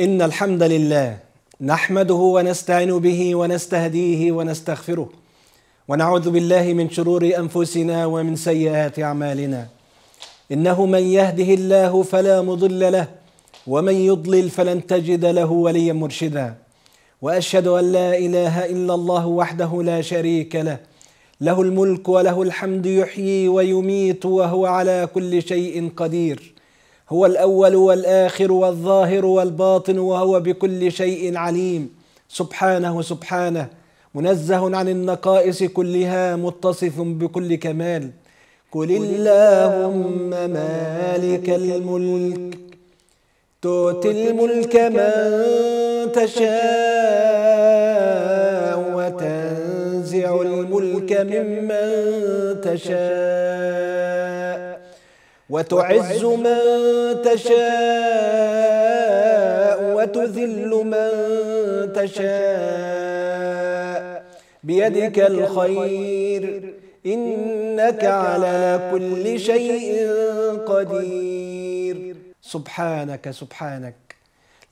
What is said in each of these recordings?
إن الحمد لله نحمده ونستعين به ونستهديه ونستغفره ونعوذ بالله من شرور أنفسنا ومن سيئات أعمالنا إنه من يهده الله فلا مضل له ومن يضلل فلن تجد له وليا مرشدا وأشهد أن لا إله إلا الله وحده لا شريك له له الملك وله الحمد يحيي ويميت وهو على كل شيء قدير هو الاول والاخر والظاهر والباطن وهو بكل شيء عليم سبحانه سبحانه منزه عن النقائص كلها متصف بكل كمال قل اللهم مالك الملك تؤتي الملك من تشاء وتنزع الملك ممن تشاء وتعز من تشاء وتذل من تشاء بيدك الخير إنك على كل شيء قدير سبحانك سبحانك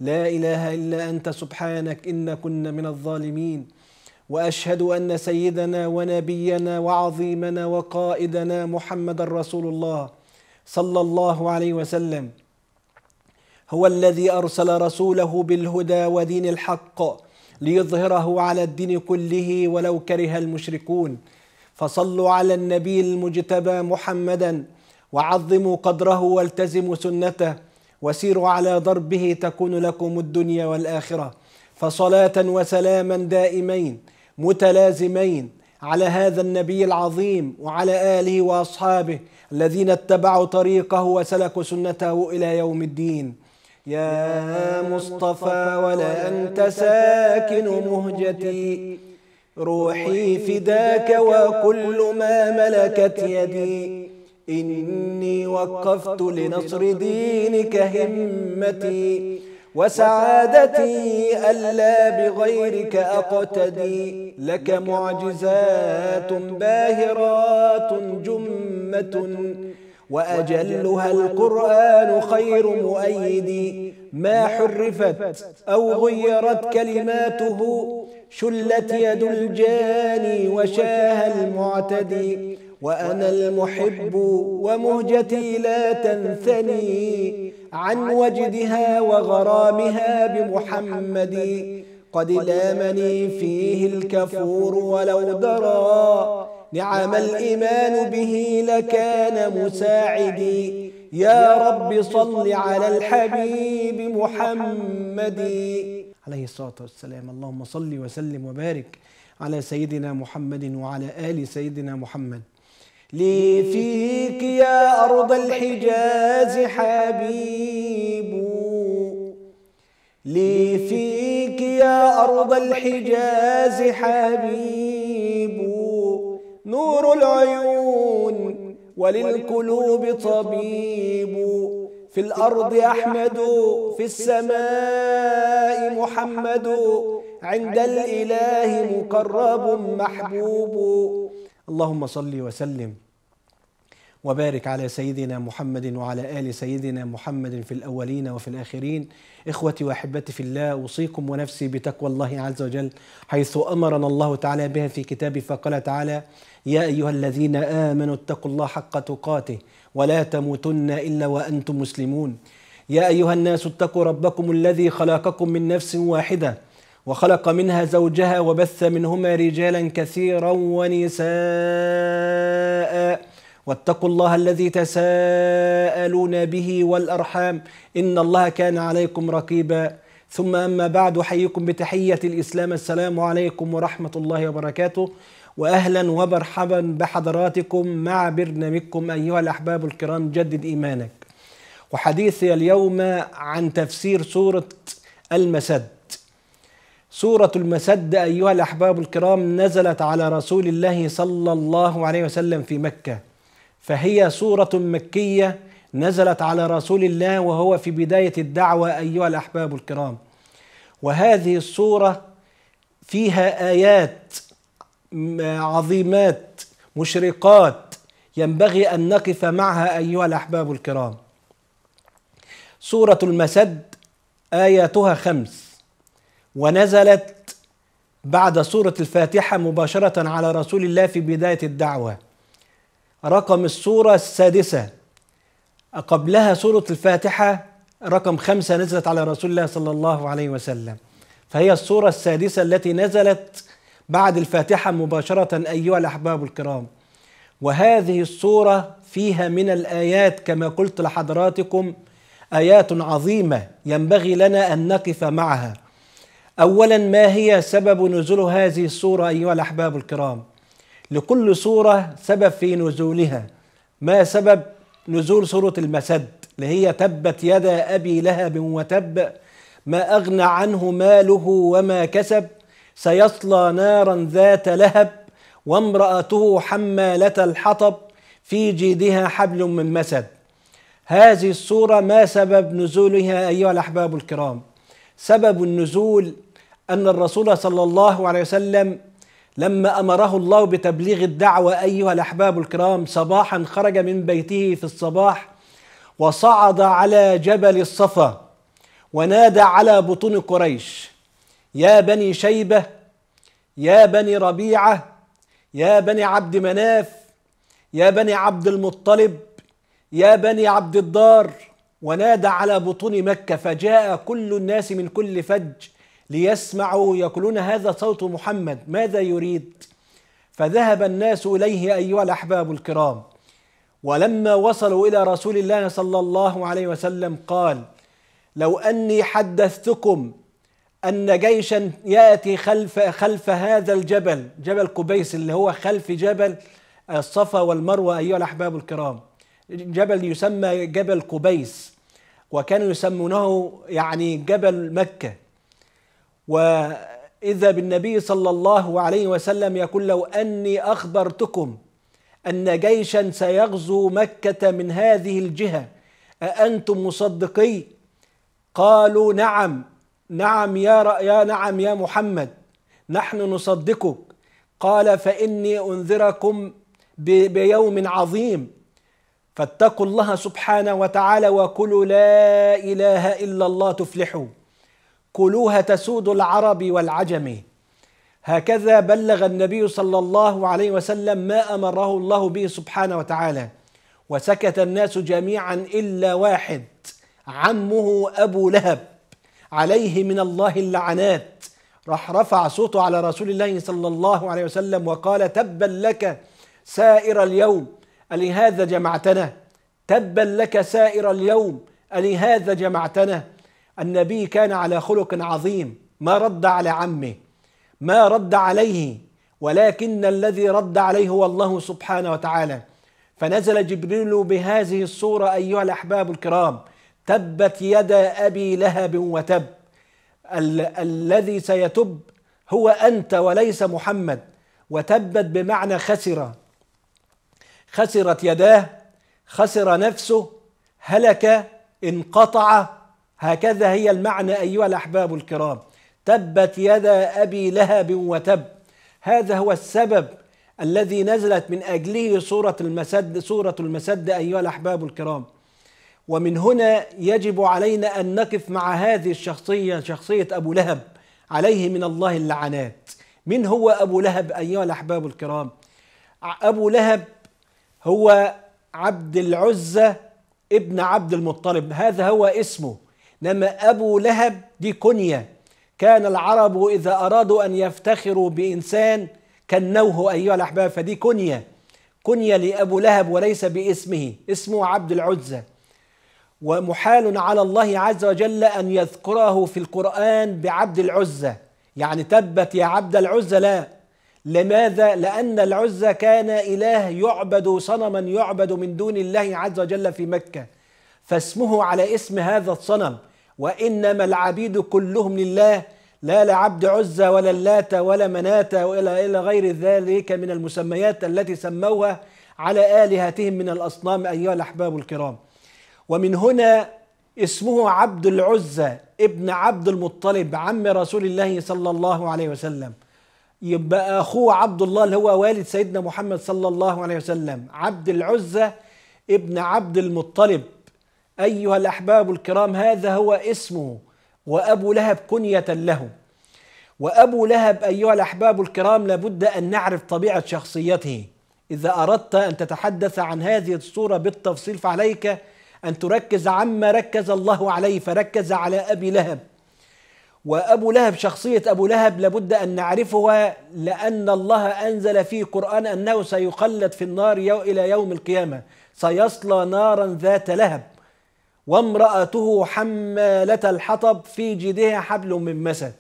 لا إله إلا أنت سبحانك إن كنا من الظالمين واشهد ان سيدنا ونبينا وعظيمنا وقائدنا محمدا رسول الله صلى الله عليه وسلم هو الذي ارسل رسوله بالهدى ودين الحق ليظهره على الدين كله ولو كره المشركون فصلوا على النبي المجتبى محمدا وعظموا قدره والتزموا سنته وسيروا على ضربه تكون لكم الدنيا والاخره فصلاه وسلاما دائمين متلازمين على هذا النبي العظيم وعلى آله وأصحابه الذين اتبعوا طريقه وسلكوا سنته إلى يوم الدين يا مصطفى ولا أنت ساكن مهجتي روحي فداك وكل ما ملكت يدي إني وقفت لنصر دينك همتي وسعادتي ألا بغيرك أقتدي لك معجزات باهرات جمة وأجلها القرآن خير مؤيدي ما حرفت أو غيرت كلماته شلت يد الجاني وشاه المعتدي وأنا المحب ومهجتي لا تنثني عن وجدها وغرامها بمحمد قد لامني فيه الكفور ولو درى نعم الإيمان به لكان مساعدي يا رب صل على الحبيب محمد عليه الصلاة والسلام اللهم صل وسلم وبارك على سيدنا محمد وعلى آل سيدنا محمد لي فيك يا أرض الحجاز حبيب لي فيك يا أرض الحجاز حبيب نور العيون وللقلوب طبيب في الأرض أحمد في السماء محمد عند الإله مقرب محبوب اللهم صل وسلم وبارك على سيدنا محمد وعلى آل سيدنا محمد في الأولين وفي الآخرين إخوتي وأحبتي في الله أوصيكم ونفسي بتقوى الله عز وجل حيث أمرنا الله تعالى بها في كتابه فقال تعالى يا أيها الذين آمنوا اتقوا الله حق تقاته ولا تموتن إلا وأنتم مسلمون يا أيها الناس اتقوا ربكم الذي خلقكم من نفس واحدة وخلق منها زوجها وبث منهما رجالا كثيرا ونساء واتقوا الله الذي تساءلون به والأرحام إن الله كان عليكم رقيبا ثم أما بعد أحييكم بتحية الإسلام السلام عليكم ورحمة الله وبركاته وأهلا ومرحبا بحضراتكم مع برنامجكم أيها الأحباب الكرام جدد إيمانك وحديثي اليوم عن تفسير سورة المسد سورة المسد أيها الأحباب الكرام نزلت على رسول الله صلى الله عليه وسلم في مكة فهي سورة مكية نزلت على رسول الله وهو في بداية الدعوة أيها الأحباب الكرام وهذه السورة فيها آيات عظيمات مشرقات ينبغي أن نقف معها أيها الأحباب الكرام سورة المسد آياتها خمس ونزلت بعد سورة الفاتحة مباشرة على رسول الله في بداية الدعوة رقم السورة السادسة قبلها سورة الفاتحة رقم خمسة نزلت على رسول الله صلى الله عليه وسلم فهي السورة السادسة التي نزلت بعد الفاتحة مباشرة أيها الأحباب الكرام وهذه السورة فيها من الآيات كما قلت لحضراتكم آيات عظيمة ينبغي لنا أن نقف معها أولا ما هي سبب نزول هذه السورة أيها الأحباب الكرام لكل سورة سبب في نزولها ما سبب نزول سورة المسد اللي هي تبت يدا أبي لهب وتب ما أغنى عنه ماله وما كسب سيصلى نارا ذات لهب وامرأته حمالة الحطب في جيدها حبل من مسد هذه السورة ما سبب نزولها أيها الأحباب الكرام سبب النزول أن الرسول صلى الله عليه وسلم لما امره الله بتبليغ الدعوه ايها الاحباب الكرام صباحا خرج من بيته في الصباح وصعد على جبل الصفا ونادى على بطون قريش يا بني شيبه يا بني ربيعه يا بني عبد مناف يا بني عبد المطلب يا بني عبد الدار ونادى على بطون مكه فجاء كل الناس من كل فج ليسمعوا يقولون هذا صوت محمد ماذا يريد فذهب الناس اليه ايها الاحباب الكرام ولما وصلوا الى رسول الله صلى الله عليه وسلم قال لو اني حدثتكم ان جيشا ياتي خلف خلف هذا الجبل جبل قبيس اللي هو خلف جبل الصفا والمروه ايها الاحباب الكرام جبل يسمى جبل قبيس وكانوا يسمونه يعني جبل مكه وإذا بالنبي صلى الله عليه وسلم يقول لو أني أخبرتكم أن جيشا سيغزو مكة من هذه الجهة أأنتم مصدقي قالوا نعم نعم يا, يا نعم يا محمد نحن نصدقك قال فإني أنذركم بيوم عظيم فاتقوا الله سبحانه وتعالى وكلوا لا إله إلا الله تفلحوا كلوها تسود العرب والعجم هكذا بلغ النبي صلى الله عليه وسلم ما امره الله به سبحانه وتعالى وسكت الناس جميعا الا واحد عمه ابو لهب عليه من الله اللعنات راح رفع صوته على رسول الله صلى الله عليه وسلم وقال تبا لك سائر اليوم ألهذا جمعتنا تبا لك سائر اليوم ألهذا جمعتنا النبي كان على خلق عظيم ما رد على عمه ما رد عليه ولكن الذي رد عليه هو الله سبحانه وتعالى فنزل جبريل بهذه الصورة أيها الأحباب الكرام تبت يدا أبي لهب وتب ال- الذي سيتب هو أنت وليس محمد وتبت بمعنى خسر خسرت يداه خسر نفسه هلك انقطع هكذا هي المعنى أيها الأحباب الكرام تبت يدا أبي لهب وتب هذا هو السبب الذي نزلت من أجله سورة المسد سورة المسد أيها الأحباب الكرام ومن هنا يجب علينا أن نقف مع هذه الشخصية شخصية أبو لهب عليه من الله اللعنات من هو أبو لهب أيها الأحباب الكرام أبو لهب هو عبد العزة ابن عبد المطلب هذا هو اسمه إنما أبو لهب دي كنية كان العرب إذا أرادوا أن يفتخروا بإنسان كنوه أيها الأحباب فدي كنية كنية لأبو لهب وليس باسمه اسمه عبد العزة ومحال على الله عز وجل أن يذكره في القرآن بعبد العزة يعني تبت يا عبد العزة لا لماذا؟ لأن العزة كان إله يعبد صنما يعبد من دون الله عز وجل في مكة فاسمه على اسم هذا الصنم وإنما العبيد كلهم لله لا لعبد عزى ولا اللات ولا مناة وإلى إلى غير ذلك من المسميات التي سموها على آلهتهم من الأصنام أيها الأحباب الكرام ومن هنا اسمه عبد العزى ابن عبد المطلب عم رسول الله صلى الله عليه وسلم يبقى أخوه عبد الله اللي هو والد سيدنا محمد صلى الله عليه وسلم عبد العزى ابن عبد المطلب أيها الأحباب الكرام هذا هو اسمه وأبو لهب كنية له وأبو لهب أيها الأحباب الكرام لابد أن نعرف طبيعة شخصيته إذا أردت أن تتحدث عن هذه الصورة بالتفصيل فعليك أن تركز عما ركز الله عليه فركز على أبي لهب وأبو لهب شخصية أبو لهب لابد أن نعرفها لأن الله أنزل في قرآن أنه سيخلد في النار إلى يوم القيامة سيصلى نارا ذات لهب وامرأته حمالة الحطب في جيدها حبل من مسد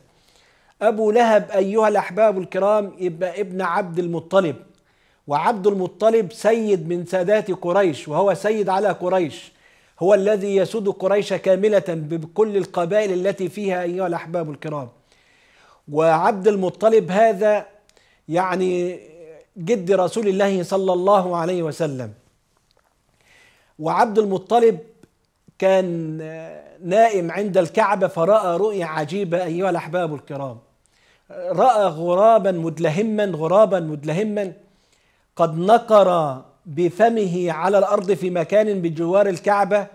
أبو لهب أيها الأحباب الكرام يبقى ابن عبد المطلب وعبد المطلب سيد من سادات قريش وهو سيد على قريش هو الذي يسود قريش كاملة بكل القبائل التي فيها أيها الأحباب الكرام وعبد المطلب هذا يعني جد رسول الله صلى الله عليه وسلم وعبد المطلب كان نائم عند الكعبة فرأى رؤيا عجيبة أيها الأحباب الكرام رأى غرابا مدلهما غرابا مدلهما قد نقر بفمه على الأرض في مكان بجوار الكعبة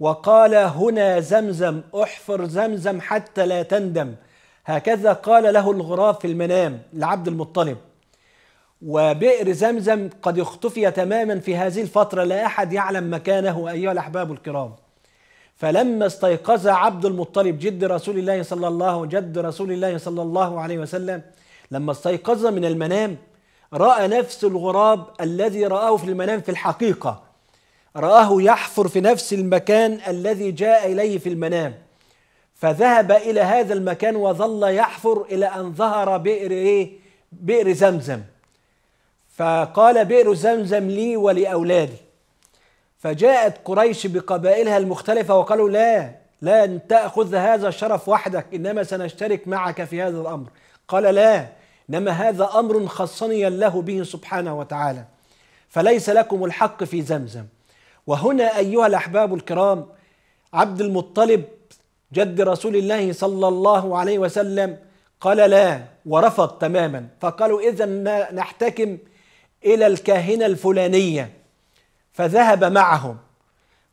وقال هنا زمزم احفر زمزم حتى لا تندم هكذا قال له الغراب في المنام لعبد المطلب وبئر زمزم قد اختفي تماما في هذه الفترة لا أحد يعلم مكانه أيها الأحباب الكرام فلما استيقظ عبد المطلب جد رسول الله صلى الله جد رسول الله صلى الله عليه وسلم لما استيقظ من المنام رأى نفس الغراب الذي رآه في المنام في الحقيقة رآه يحفر في نفس المكان الذي جاء إليه في المنام فذهب إلى هذا المكان وظل يحفر إلى أن ظهر بئر إيه؟ بئر زمزم فقال بئر زمزم لي ولأولادي فجاءت قريش بقبائلها المختلفة وقالوا لا لن تأخذ هذا الشرف وحدك إنما سنشترك معك في هذا الأمر قال لا إنما هذا أمر خصني الله به سبحانه وتعالى فليس لكم الحق في زمزم وهنا أيها الأحباب الكرام عبد المطلب جد رسول الله صلى الله عليه وسلم قال لا ورفض تماما فقالوا إذا نحتكم إلى الكاهنة الفلانية فذهب معهم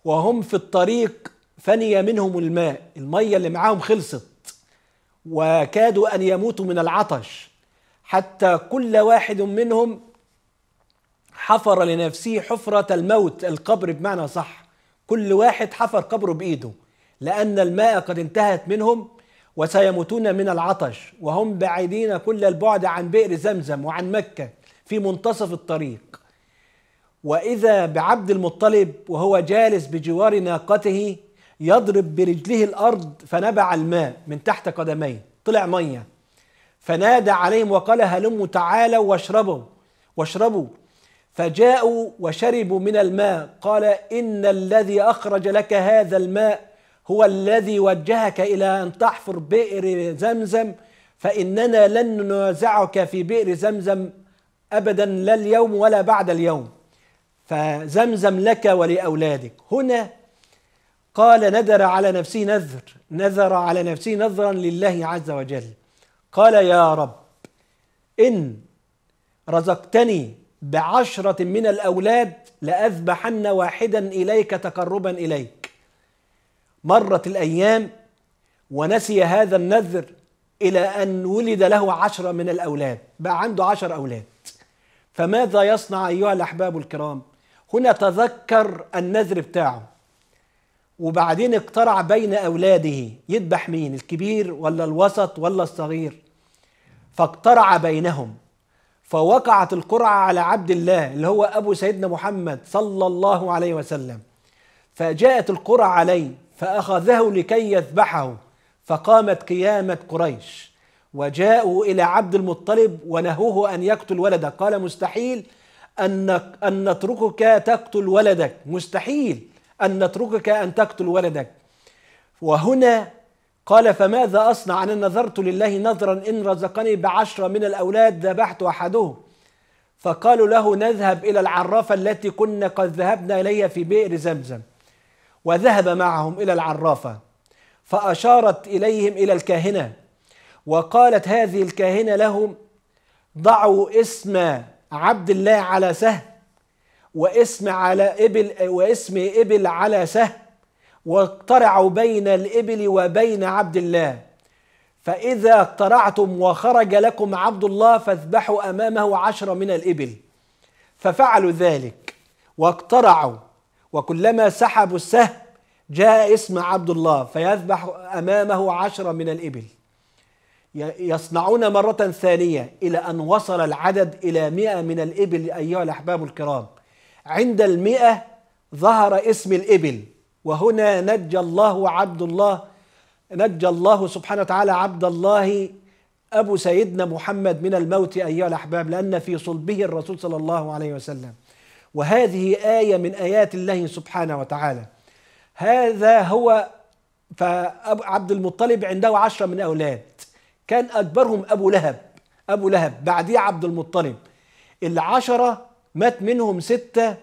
وهم في الطريق فني منهم الماء المية اللي معاهم خلصت وكادوا أن يموتوا من العطش حتى كل واحد منهم حفر لنفسه حفرة الموت القبر بمعنى صح كل واحد حفر قبره بإيده لأن الماء قد انتهت منهم وسيموتون من العطش وهم بعيدين كل البعد عن بئر زمزم وعن مكة في منتصف الطريق واذا بعبد المطلب وهو جالس بجوار ناقته يضرب برجله الارض فنبع الماء من تحت قدميه طلع ميه فنادى عليهم وقال هلموا تعالوا واشربوا واشربوا فجاءوا وشربوا من الماء قال ان الذي اخرج لك هذا الماء هو الذي وجهك الى ان تحفر بئر زمزم فاننا لن ننازعك في بئر زمزم ابدا لا اليوم ولا بعد اليوم فزمزم لك ولأولادك هنا قال نذر على نفسه نذر نذر على نفسه نذرا لله عز وجل قال يا رب إن رزقتني بعشرة من الأولاد لأذبحن واحدا إليك تقربا إليك مرت الأيام ونسي هذا النذر إلى أن ولد له عشرة من الأولاد بقى عنده عشر أولاد فماذا يصنع أيها الأحباب الكرام هنا تذكر النذر بتاعه وبعدين اقترع بين أولاده يذبح مين الكبير ولا الوسط ولا الصغير فاقترع بينهم فوقعت القرعة على عبد الله اللي هو أبو سيدنا محمد صلى الله عليه وسلم فجاءت القرعة عليه فأخذه لكي يذبحه فقامت قيامة قريش وجاءوا إلى عبد المطلب ونهوه أن يقتل ولده قال مستحيل أن أن نتركك تقتل ولدك مستحيل أن نتركك أن تقتل ولدك وهنا قال فماذا أصنع أنا نذرت لله نذرا إن رزقني بعشرة من الأولاد ذبحت أحدهم فقالوا له نذهب إلى العرافة التي كنا قد ذهبنا إليها في بئر زمزم وذهب معهم إلى العرافة فأشارت إليهم إلى الكاهنة وقالت هذه الكاهنة لهم ضعوا اسم عبد الله على سهم واسم على ابل واسم ابل على سهم واقترعوا بين الابل وبين عبد الله فاذا اقترعتم وخرج لكم عبد الله فاذبحوا امامه عشر من الابل ففعلوا ذلك واقترعوا وكلما سحبوا السهم جاء اسم عبد الله فيذبح امامه عشر من الابل يصنعون مرة ثانية إلى أن وصل العدد إلى مئة من الإبل أيها الأحباب الكرام عند المئة ظهر اسم الإبل وهنا نجى الله عبد الله نجى الله سبحانه وتعالى عبد الله أبو سيدنا محمد من الموت أيها الأحباب لأن في صلبه الرسول صلى الله عليه وسلم وهذه آية من آيات الله سبحانه وتعالى هذا هو فعبد المطلب عنده عشرة من أولاد كان أكبرهم أبو لهب أبو لهب بعديه عبد المطلب العشرة مات منهم ستة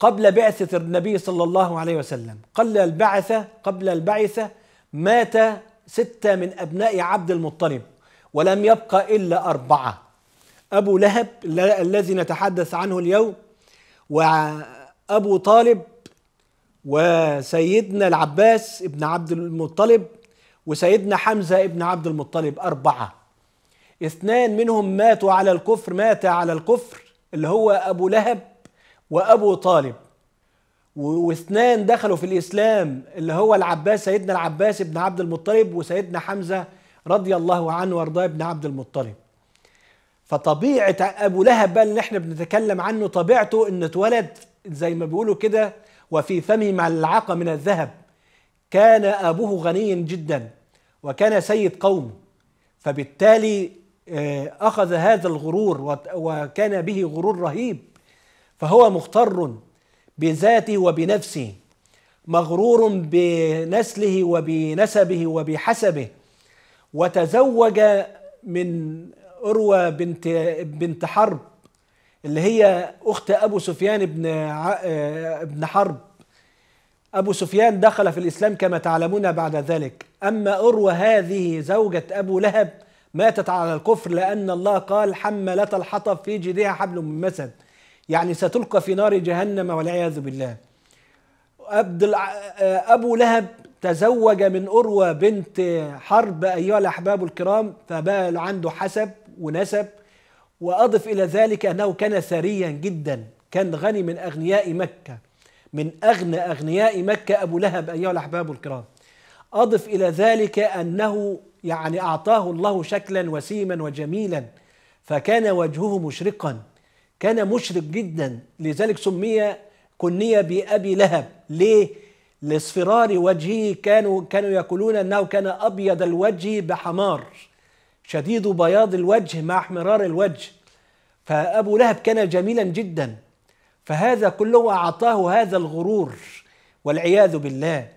قبل بعثة النبي صلى الله عليه وسلم قبل البعثة قبل البعثة مات ستة من أبناء عبد المطلب ولم يبقى إلا أربعة أبو لهب الذي نتحدث عنه اليوم وأبو طالب وسيدنا العباس ابن عبد المطلب وسيدنا حمزة ابن عبد المطلب أربعة اثنان منهم ماتوا على الكفر مات على الكفر اللي هو أبو لهب وأبو طالب واثنان دخلوا في الإسلام اللي هو العباس سيدنا العباس ابن عبد المطلب وسيدنا حمزة رضي الله عنه وارضاه ابن عبد المطلب فطبيعة أبو لهب بقى اللي احنا بنتكلم عنه طبيعته إنه اتولد زي ما بيقولوا كده وفي فمه ملعقة من الذهب كان أبوه غنيا جدا وكان سيد قوم فبالتالي آه، أخذ هذا الغرور وكان به غرور رهيب فهو مغتر بذاته وبنفسه مغرور بنسله وبنسبه وبحسبه وتزوج من أروى بنت بنت حرب اللي هي أخت أبو سفيان بن آه، بن حرب أبو سفيان دخل في الإسلام كما تعلمون بعد ذلك أما أروى هذه زوجة أبو لهب ماتت على الكفر لأن الله قال حملة الحطب في جديها حبل من مسد يعني ستلقى في نار جهنم والعياذ بالله آه، أبو لهب تزوج من أروى بنت حرب أيها الأحباب الكرام فبال عنده حسب ونسب وأضف إلى ذلك أنه كان ثريا جدا كان غني من أغنياء مكة من أغنى أغنياء مكة أبو لهب أيها الأحباب الكرام أضف إلى ذلك أنه يعني أعطاه الله شكلا وسيما وجميلا فكان وجهه مشرقا كان مشرق جدا لذلك سمي كني بأبي لهب ليه؟ لاصفرار وجهه كانوا كانوا يقولون انه كان ابيض الوجه بحمار شديد بياض الوجه مع احمرار الوجه فابو لهب كان جميلا جدا فهذا كله أعطاه هذا الغرور والعياذ بالله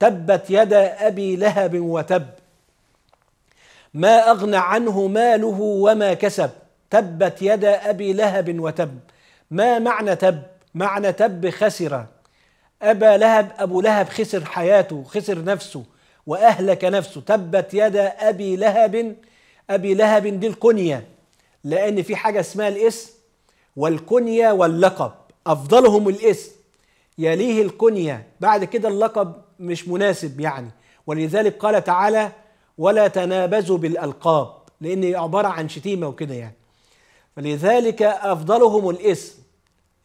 تبت يدا أبي لهب وتب ما أغنى عنه ماله وما كسب تبت يدا أبي لهب وتب ما معنى تب معنى تب خسر أبا لهب أبو لهب خسر حياته خسر نفسه وأهلك نفسه تبت يدا أبي لهب أبي لهب دي الكنية لأن في حاجة اسمها الاسم والكنية واللقب أفضلهم الاسم يليه الكنية بعد كده اللقب مش مناسب يعني ولذلك قال تعالى ولا تنابزوا بالألقاب لأن عبارة عن شتيمة وكده يعني فلذلك أفضلهم الاسم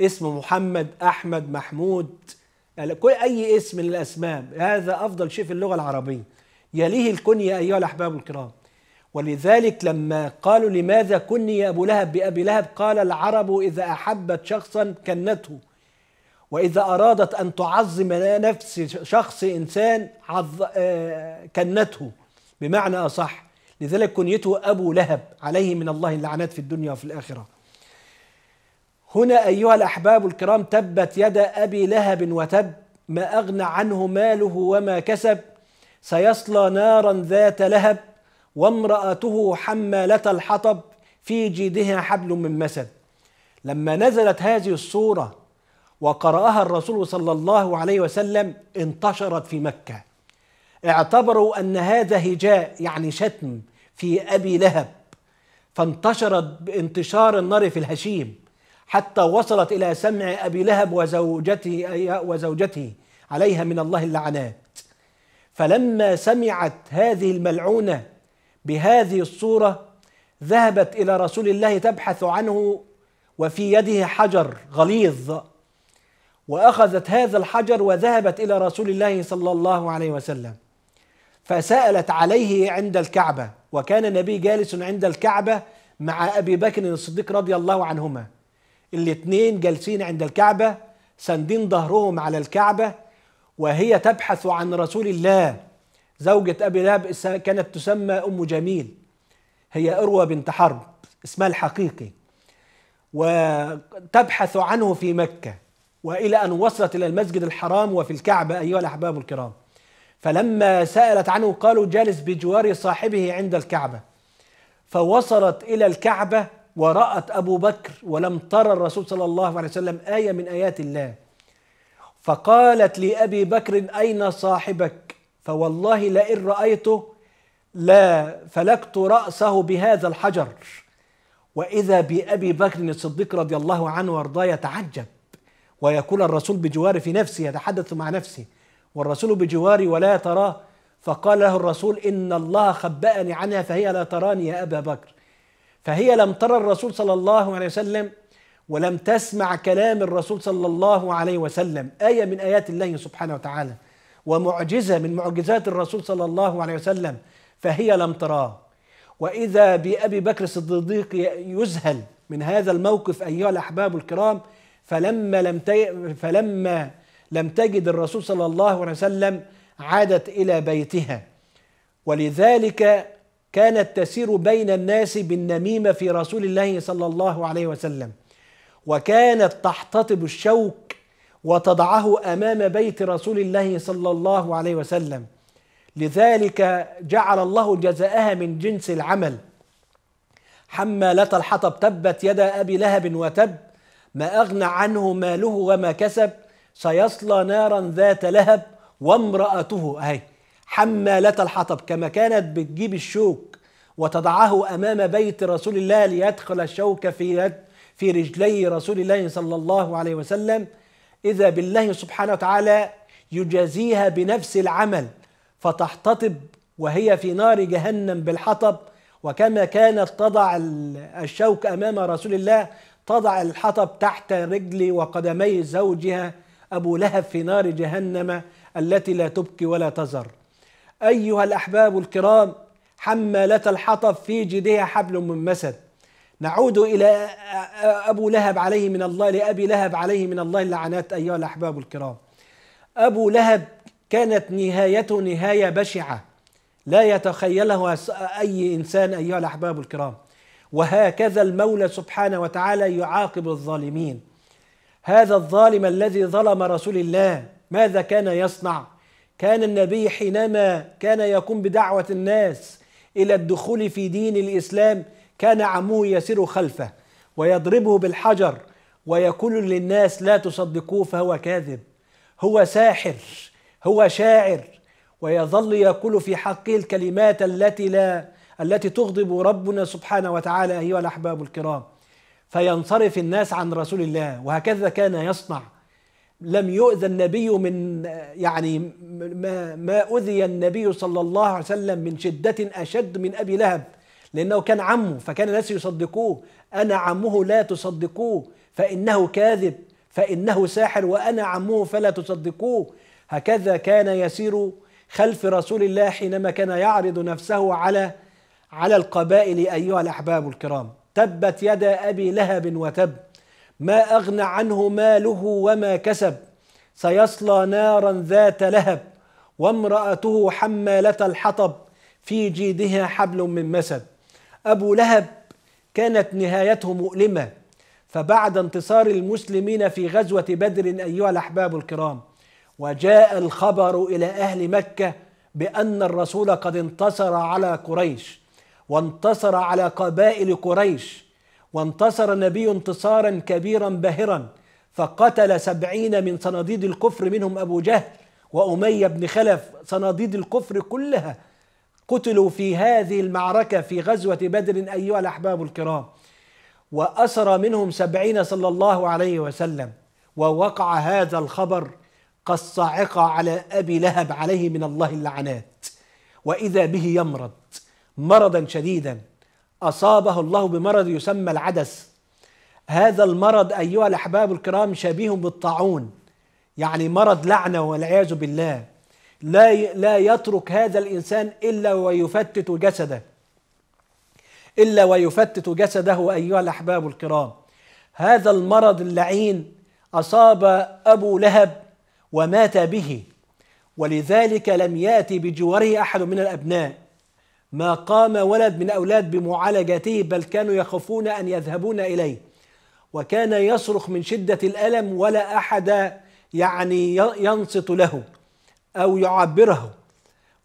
اسم محمد أحمد محمود يعني كل أي اسم من الأسماء هذا أفضل شيء في اللغة العربية يليه الكنية أيها الأحباب الكرام ولذلك لما قالوا لماذا كني أبو لهب بأبي لهب قال العرب إذا أحبت شخصا كنته وإذا أرادت أن تعظم نفس شخص إنسان عظ... آه، كنته بمعنى أصح لذلك كنيته أبو لهب عليه من الله اللعنات في الدنيا وفي الآخرة هنا أيها الأحباب الكرام تبت يد أبي لهب وتب ما أغنى عنه ماله وما كسب سيصلى نارا ذات لهب وامرأته حمالة الحطب في جيدها حبل من مسد لما نزلت هذه الصورة وقرأها الرسول صلى الله عليه وسلم انتشرت في مكة اعتبروا أن هذا هجاء يعني شتم في أبي لهب فانتشرت بانتشار النار في الهشيم حتى وصلت إلى سمع أبي لهب وزوجته, وزوجته عليها من الله اللعنات فلما سمعت هذه الملعونة بهذه الصورة ذهبت إلى رسول الله تبحث عنه وفي يده حجر غليظ وأخذت هذا الحجر وذهبت إلى رسول الله صلى الله عليه وسلم فسألت عليه عند الكعبة وكان النبي جالس عند الكعبة مع أبي بكر الصديق رضي الله عنهما الاثنين جالسين عند الكعبة ساندين ظهرهم على الكعبة وهي تبحث عن رسول الله زوجة أبي لهب كانت تسمى أم جميل هي أروى بنت حرب اسمها الحقيقي وتبحث عنه في مكة وإلى أن وصلت إلى المسجد الحرام وفي الكعبة أيها الأحباب الكرام فلما سألت عنه قالوا جالس بجوار صاحبه عند الكعبة فوصلت إلى الكعبة ورأت أبو بكر ولم ترى الرسول صلى الله عليه وسلم آية من آيات الله فقالت لأبي بكر أين صاحبك فوالله لئن رأيته لا فلكت رأسه بهذا الحجر وإذا بأبي بكر الصديق رضي الله عنه وارضاه يتعجب ويقول الرسول بجواري في نفسي يتحدث مع نفسي والرسول بجواري ولا تراه فقال له الرسول إن الله خبأني عنها فهي لا تراني يا أبا بكر فهي لم ترى الرسول صلى الله عليه وسلم ولم تسمع كلام الرسول صلى الله عليه وسلم آية من آيات الله سبحانه وتعالى ومعجزة من معجزات الرسول صلى الله عليه وسلم فهي لم تراه وإذا بأبي بكر الصديق يذهل من هذا الموقف أيها الأحباب الكرام فلما لم فلما لم تجد الرسول صلى الله عليه وسلم عادت إلى بيتها ولذلك كانت تسير بين الناس بالنميمة في رسول الله صلى الله عليه وسلم وكانت تحتطب الشوك وتضعه امام بيت رسول الله صلى الله عليه وسلم لذلك جعل الله جزاءها من جنس العمل حمالة الحطب تبت يدا أبي لهب وتب ما أغنى عنه ماله وما كسب سيصلى نارا ذات لهب وامرأته أهي حمالة الحطب كما كانت بتجيب الشوك وتضعه أمام بيت رسول الله ليدخل الشوك في يد في رجلي رسول الله صلى الله عليه وسلم إذا بالله سبحانه وتعالى يجازيها بنفس العمل فتحتطب وهي في نار جهنم بالحطب وكما كانت تضع الشوك أمام رسول الله تضع الحطب تحت رجل وقدمي زوجها أبو لهب في نار جهنم التي لا تبكي ولا تذر أيها الأحباب الكرام حملت الحطب في جدها حبل من مسد نعود إلى أبو لهب عليه من الله لأبي لهب عليه من الله اللعنات أيها الأحباب الكرام أبو لهب كانت نهايته نهاية بشعة لا يتخيلها أي إنسان أيها الأحباب الكرام وهكذا المولى سبحانه وتعالى يعاقب الظالمين هذا الظالم الذي ظلم رسول الله ماذا كان يصنع كان النبي حينما كان يقوم بدعوة الناس إلى الدخول في دين الإسلام كان عمه يسير خلفه ويضربه بالحجر ويقول للناس لا تصدقوه فهو كاذب هو ساحر هو شاعر ويظل يقول في حقه الكلمات التي لا التي تغضب ربنا سبحانه وتعالى ايها الاحباب الكرام فينصرف الناس عن رسول الله وهكذا كان يصنع لم يؤذى النبي من يعني ما ما اذي النبي صلى الله عليه وسلم من شده اشد من ابي لهب لأنه كان عمه فكان الناس يصدقوه أنا عمه لا تصدقوه فإنه كاذب فإنه ساحر وأنا عمه فلا تصدقوه هكذا كان يسير خلف رسول الله حينما كان يعرض نفسه على على القبائل أيها الأحباب الكرام تبت يدا أبي لهب وتب ما أغنى عنه ماله وما كسب سيصلى نارا ذات لهب وامرأته حمالة الحطب في جيدها حبل من مسد أبو لهب كانت نهايته مؤلمة فبعد انتصار المسلمين في غزوة بدر أيها الأحباب الكرام وجاء الخبر إلى أهل مكة بأن الرسول قد انتصر على قريش وانتصر على قبائل قريش وانتصر النبي انتصارا كبيرا باهرا فقتل سبعين من صناديد الكفر منهم أبو جهل وأمية بن خلف صناديد الكفر كلها قتلوا في هذه المعركة في غزوة بدر أيها الأحباب الكرام وأسر منهم سبعين صلى الله عليه وسلم ووقع هذا الخبر صعق على أبي لهب عليه من الله اللعنات وإذا به يمرض مرضا شديدا أصابه الله بمرض يسمى العدس هذا المرض أيها الأحباب الكرام شبيه بالطاعون يعني مرض لعنة والعياذ بالله لا لا يترك هذا الانسان الا ويفتت جسده الا ويفتت جسده ايها الاحباب الكرام هذا المرض اللعين اصاب ابو لهب ومات به ولذلك لم ياتي بجواره احد من الابناء ما قام ولد من اولاد بمعالجته بل كانوا يخافون ان يذهبون اليه وكان يصرخ من شده الالم ولا احد يعني ينصت له أو يعبره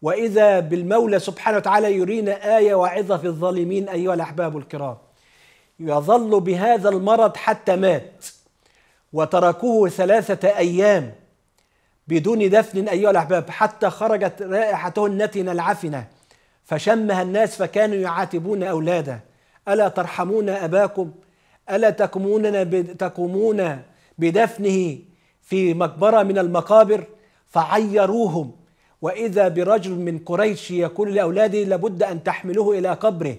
وإذا بالمولى سبحانه وتعالى يرينا آية واعظة في الظالمين أيها الأحباب الكرام يظل بهذا المرض حتى مات وتركوه ثلاثة أيام بدون دفن أيها الأحباب حتى خرجت رائحته النتنة العفنة فشمها الناس فكانوا يعاتبون أولاده ألا ترحمون أباكم ألا تقومون بدفنه في مقبرة من المقابر فعيروهم واذا برجل من قريش يقول لاولاده لابد ان تحملوه الى قبره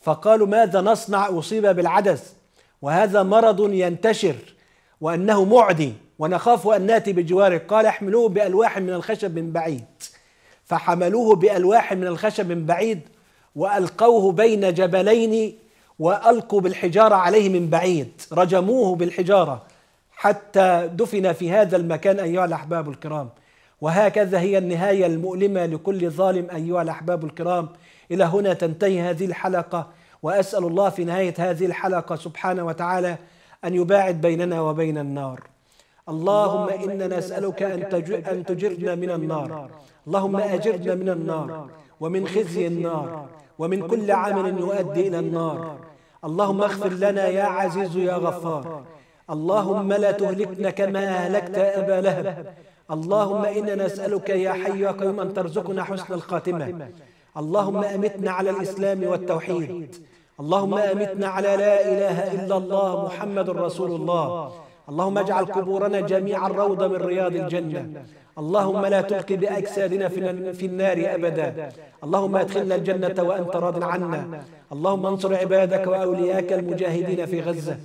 فقالوا ماذا نصنع اصيب بالعدس وهذا مرض ينتشر وانه معدي ونخاف ان ناتي بجواره قال احملوه بالواح من الخشب من بعيد فحملوه بالواح من الخشب من بعيد والقوه بين جبلين والقوا بالحجاره عليه من بعيد رجموه بالحجاره حتى دفن في هذا المكان أيها الأحباب الكرام وهكذا هي النهاية المؤلمة لكل ظالم أيها الأحباب الكرام إلى هنا تنتهي هذه الحلقة وأسأل الله في نهاية هذه الحلقة سبحانه وتعالى أن يباعد بيننا وبين النار اللهم إنا نسألك أن تجرنا من النار اللهم أجرنا من النار ومن خزي النار ومن كل عمل يؤدي إلى النار اللهم اغفر لنا يا عزيز يا غفار اللهم لا تهلكنا كما هلكت أبا لهب اللهم إنا نسألك يا حي يا قيوم أن ترزقنا حسن الخاتمة اللهم أمتنا على الإسلام والتوحيد اللهم أمتنا على لا إله إلا الله محمد رسول الله اللهم اجعل قبورنا جميعا روضة من رياض الجنة اللهم لا تلقي بأجسادنا في النار أبدا اللهم ادخلنا الجنة وأنت راض عنا اللهم انصر عبادك وأولياك المجاهدين في غزة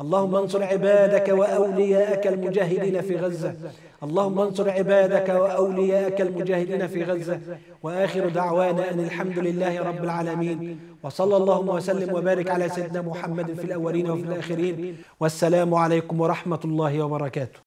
اللهم انصر عبادك وأولياءك المجاهدين في غزة اللهم انصر عبادك وأولياءك المجاهدين في غزة وآخر دعوانا أن الحمد لله رب العالمين وصلى اللهم وسلم وبارك على سيدنا محمد في الأولين وفي الآخرين والسلام عليكم ورحمة الله وبركاته